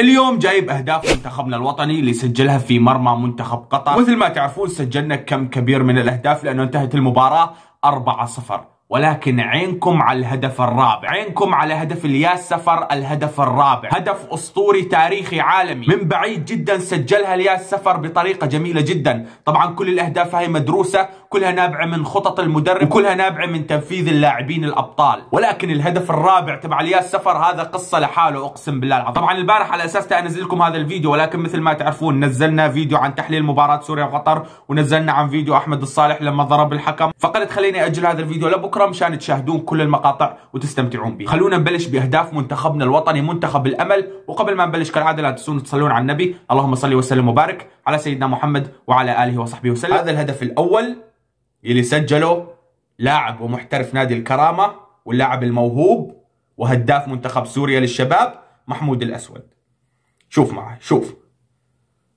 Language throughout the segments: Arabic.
اليوم جايب اهداف منتخبنا الوطني اللي سجلها في مرمى منتخب قطر مثل ما تعرفون سجلنا كم كبير من الاهداف لانه انتهت المباراه 4-0 ولكن عينكم على الهدف الرابع عينكم على هدف الياس سفر الهدف الرابع هدف أسطوري تاريخي عالمي من بعيد جدا سجلها الياس سفر بطريقة جميلة جدا طبعا كل الأهداف هاي مدروسة كلها نابعة من خطط المدرب وكلها نابعة من تنفيذ اللاعبين الأبطال ولكن الهدف الرابع تبع الياس سفر هذا قصة لحاله أقسم بالله العظيم طبعا البارح على أساس أنزل لكم هذا الفيديو ولكن مثل ما تعرفون نزلنا فيديو عن تحليل مباراة سوريا وقطر ونزلنا عن فيديو أحمد الصالح لما ضرب الحكم فقلت خليني أجل هذا الفيديو لبكرة اخرى مشان تشاهدون كل المقاطع وتستمتعون بها خلونا نبلش باهداف منتخبنا الوطني منتخب الامل وقبل ما نبلش كالعاده لا تنسون تصلون على النبي اللهم صل وسلم وبارك على سيدنا محمد وعلى اله وصحبه وسلم هذا الهدف الاول اللي سجله لاعب ومحترف نادي الكرامه واللاعب الموهوب وهداف منتخب سوريا للشباب محمود الاسود شوف معه شوف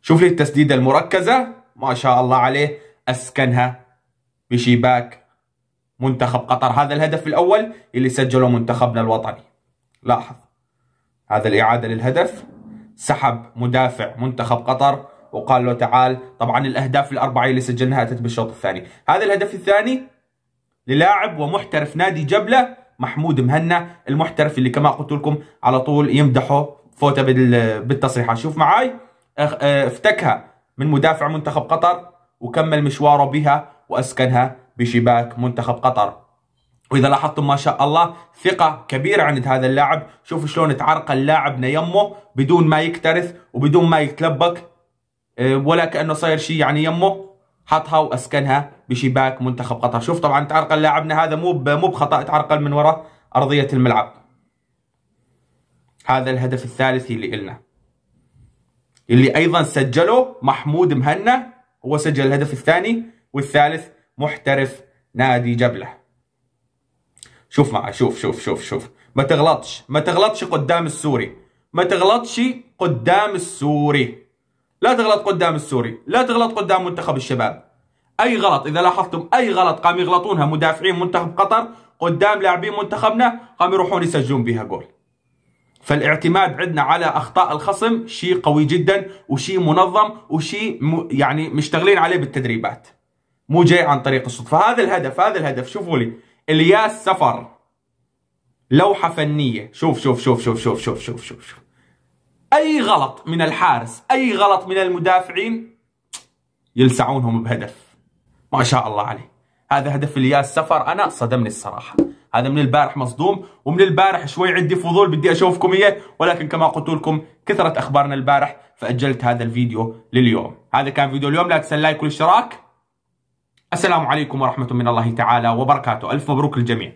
شوف لي التسديده المركزه ما شاء الله عليه اسكنها بشباك منتخب قطر هذا الهدف الأول اللي سجله منتخبنا الوطني لاحظ هذا الإعادة للهدف سحب مدافع منتخب قطر وقال له تعال طبعا الأهداف الأربعة اللي سجلناها أتت بالشوط الثاني هذا الهدف الثاني للاعب ومحترف نادي جبلة محمود مهنا المحترف اللي كما قلت لكم على طول يمدحه فوته بالتصريحات شوف معاي آه، افتكها من مدافع منتخب قطر وكمل مشواره بها وأسكنها بشباك منتخب قطر واذا لاحظتم ما شاء الله ثقه كبيره عند هذا اللاعب شوفوا شلون تعرقل لاعبنا يمه بدون ما يكترث وبدون ما يتلبك آه، ولا كانه صاير شيء يعني يمه حطها واسكنها بشباك منتخب قطر شوف طبعا تعرقل لاعبنا هذا مو مو بخطا تعرقل من وراء ارضيه الملعب هذا الهدف الثالث اللي إلنا اللي ايضا سجله محمود مهنا هو سجل الهدف الثاني والثالث محترف نادي جبله شوف معي شوف شوف شوف شوف ما تغلطش ما تغلطش قدام السوري ما تغلطش قدام السوري لا تغلط قدام السوري لا تغلط قدام منتخب الشباب اي غلط اذا لاحظتم اي غلط قام يغلطونها مدافعين منتخب قطر قدام لاعبين منتخبنا قام يروحون يسجلون بها جول فالاعتماد عندنا على اخطاء الخصم شيء قوي جدا وشيء منظم وشيء يعني مشتغلين عليه بالتدريبات مو جاي عن طريق الصدفه هذا الهدف هذا الهدف شوفوا لي الياس سفر لوحه فنيه شوف شوف شوف شوف شوف شوف شوف شوف, شوف. اي غلط من الحارس اي غلط من المدافعين يلسعونهم بهدف ما شاء الله عليه هذا هدف الياس سفر انا صدمني الصراحه هذا من البارح مصدوم ومن البارح شوي عندي فضول بدي اشوفكم اياه ولكن كما قلت لكم كثرت اخبارنا البارح فاجلت هذا الفيديو لليوم هذا كان فيديو اليوم لا تنسى اللايك والاشتراك السلام عليكم ورحمة من الله تعالى وبركاته ألف مبروك للجميع